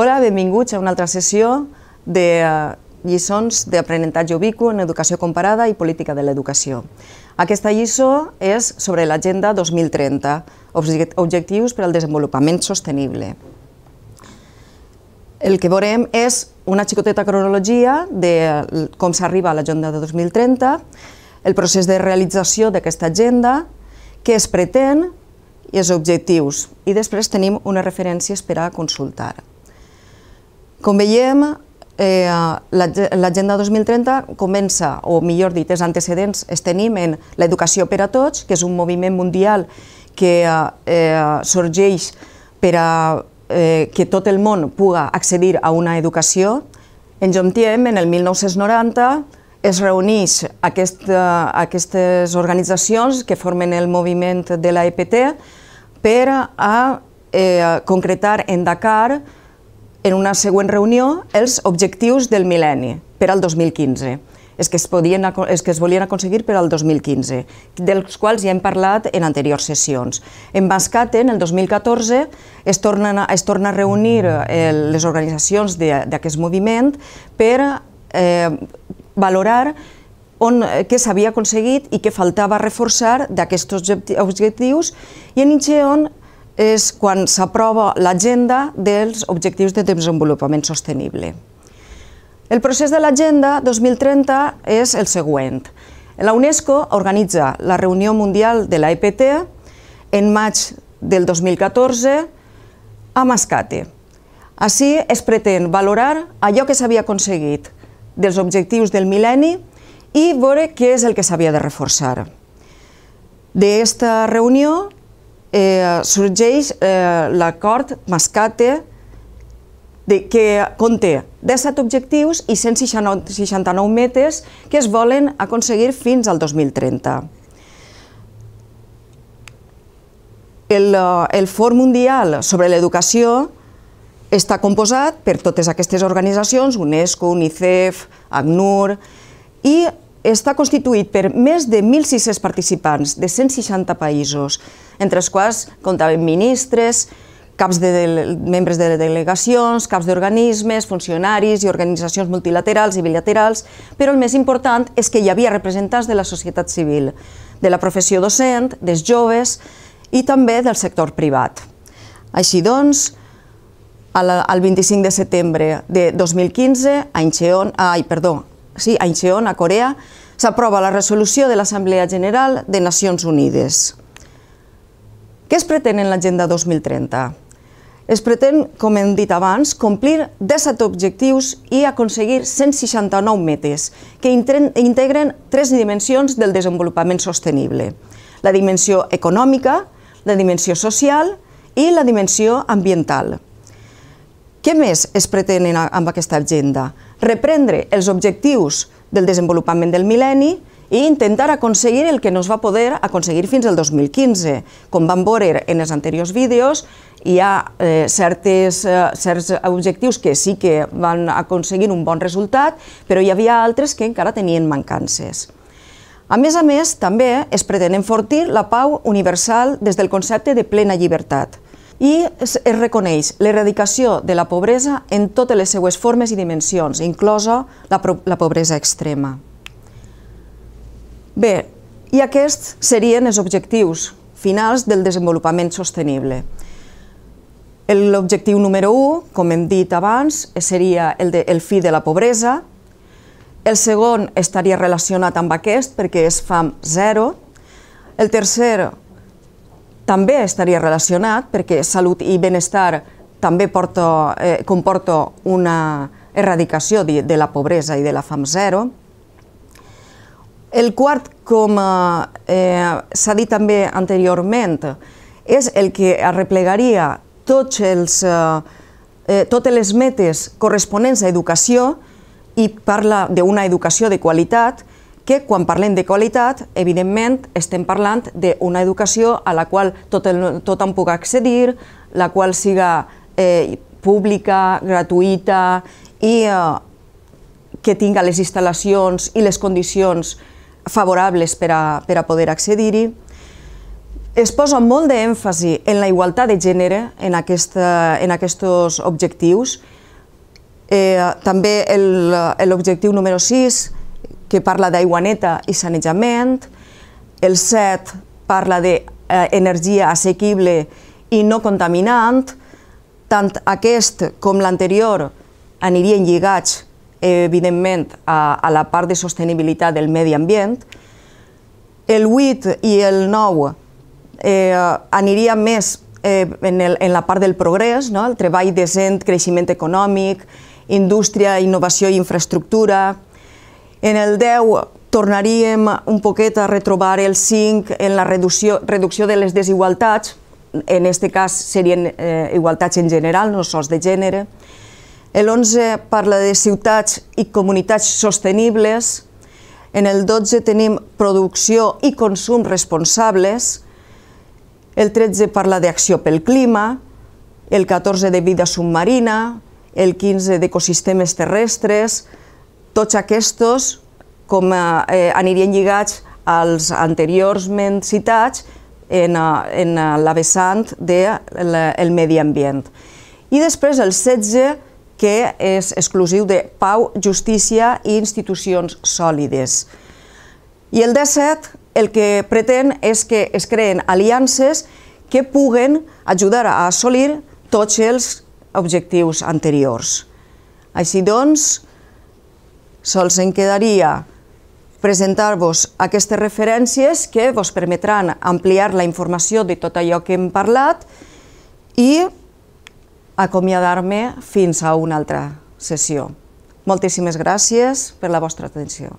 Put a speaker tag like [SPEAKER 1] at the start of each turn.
[SPEAKER 1] Hola, benvinguts a una altra sessió de eh, lliçons d'aprenentatge ubicu en educació comparada i política de l'educació. Aquesta lliçó és sobre l'agenda 2030, objectius per al desenvolupament sostenible. El que veurem és una xicoteta cronologia de eh, com s'arriba a l'agenda de 2030, el procés de realització d'aquesta agenda, què es pretén i els objectius, i després tenim unes referències per a consultar. Com veiem, eh, l'Agenda 2030 comença, o millor dit, els antecedents es tenim en l'educació per a tots, que és un moviment mundial que eh, sorgeix per a eh, que tot el món puga accedir a una educació. En Jomtiem, en el 1990, es reuneix aquest, eh, aquestes organitzacions que formen el moviment de l'EPT per a eh, concretar en Dakar en una següent reunió els objectius del mil·lenni per al 2015 és que, es podien, és que es volien aconseguir per al 2015, dels quals ja hem parlat en anteriors sessions. En Mascaten, el 2014, es, tornen, es torna a reunir eh, les organitzacions d'aquest moviment per eh, valorar on, què s'havia aconseguit i què faltava reforçar d'aquests objectius. I en Incheon és quan s'aprova l'agenda dels Objectius de Desenvolupament Sostenible. El procés de l'agenda 2030 és el següent. La UNESCO organitza la reunió mundial de l'EPT en maig del 2014 a Mascate. Així es pretén valorar allò que s'havia aconseguit dels objectius del mil·lenni i veure què és el que s'havia de reforçar. D'aquesta reunió eh, sorgeix eh, l'acord Mascate de, que conté 17 objectius i 169 metes que es volen aconseguir fins al 2030. El, eh, el Fòrum Mundial sobre l'Educació està composat per totes aquestes organitzacions, UNESCO, UNICEF, ACNUR, i està constituït per més de 1.600 participants de 160 països, entre els quals comptaven ministres, caps de, de membres de delegacions, caps d'organismes, funcionaris i organitzacions multilaterals i bilaterals, però el més important és que hi havia representants de la societat civil, de la professió docent, dels joves i també del sector privat. Així doncs, al, al 25 de setembre de 2015, a Incheon, ai, perdó, sí, a Incheon, a Corea, s'aprova la resolució de l'Assemblea General de Nacions Unides. Què es pretén en l'Agenda 2030? Es pretén, com hem dit abans, complir 17 objectius i aconseguir 169 metes, que integren tres dimensions del desenvolupament sostenible. La dimensió econòmica, la dimensió social i la dimensió ambiental. Què més es pretén amb aquesta agenda? reprendre els objectius del desenvolupament del mil·lenni i intentar aconseguir el que no es va poder aconseguir fins al 2015. Com vam veure en els anteriors vídeos, hi ha eh, certes, eh, certs objectius que sí que van aconseguir un bon resultat, però hi havia altres que encara tenien mancances. A més a més, també es pretén enfortir la pau universal des del concepte de plena llibertat – i es, reconeix l'erradicació de la pobresa en totes les seues formes i dimensions, inclosa la, la pobresa extrema. Bé, i aquests serien els objectius finals del desenvolupament sostenible. L'objectiu número 1, com hem dit abans, seria el, de, el fi de la pobresa. El segon estaria relacionat amb aquest perquè és fam zero. El tercer també estaria relacionat perquè salut i benestar també porta, eh, comporta una erradicació de, de la pobresa i de la fam zero. El quart, com eh, eh s'ha dit també anteriorment, és el que arreplegaria tots els, eh, eh, totes les metes corresponents a educació i parla d'una educació de qualitat, que quan parlem de qualitat, evidentment, estem parlant d'una educació a la qual tot, el, tothom puga accedir, la qual siga eh, pública, gratuïta i eh, que tinga les instal·lacions i les condicions favorables per a, per a poder accedir-hi. Es posa molt d'èmfasi en la igualtat de gènere en, aquesta, eh, en aquests objectius. Eh, també eh, l'objectiu número 6, que parla d'aigua neta i sanejament, el 7 parla d'energia assequible i no contaminant, tant aquest com l'anterior anirien lligats, evidentment, a, a la part de sostenibilitat del medi ambient. El 8 i el 9 eh, aniria més eh, en, el, en la part del progrés, no? el treball decent, creixement econòmic, indústria, innovació i infraestructura, en el 10 tornaríem un poquet a retrobar el 5 en la reducció, reducció de les desigualtats, en aquest cas serien eh, igualtats en general, no sols de gènere. El 11 parla de ciutats i comunitats sostenibles. En el 12 tenim producció i consum responsables. El 13 parla d'acció pel clima. El 14 de vida submarina. El 15 d'ecosistemes terrestres tots aquests com, eh, eh, anirien lligats als anteriors citats en, eh, en eh, la vessant del de medi ambient. I després el 16, que és exclusiu de pau, justícia i institucions sòlides. I el 17 el que pretén és que es creen aliances que puguen ajudar a assolir tots els objectius anteriors. Així doncs, sols en quedaria presentar-vos aquestes referències que vos permetran ampliar la informació de tot allò que hem parlat i acomiadar-me fins a una altra sessió. Moltíssimes gràcies per la vostra atenció.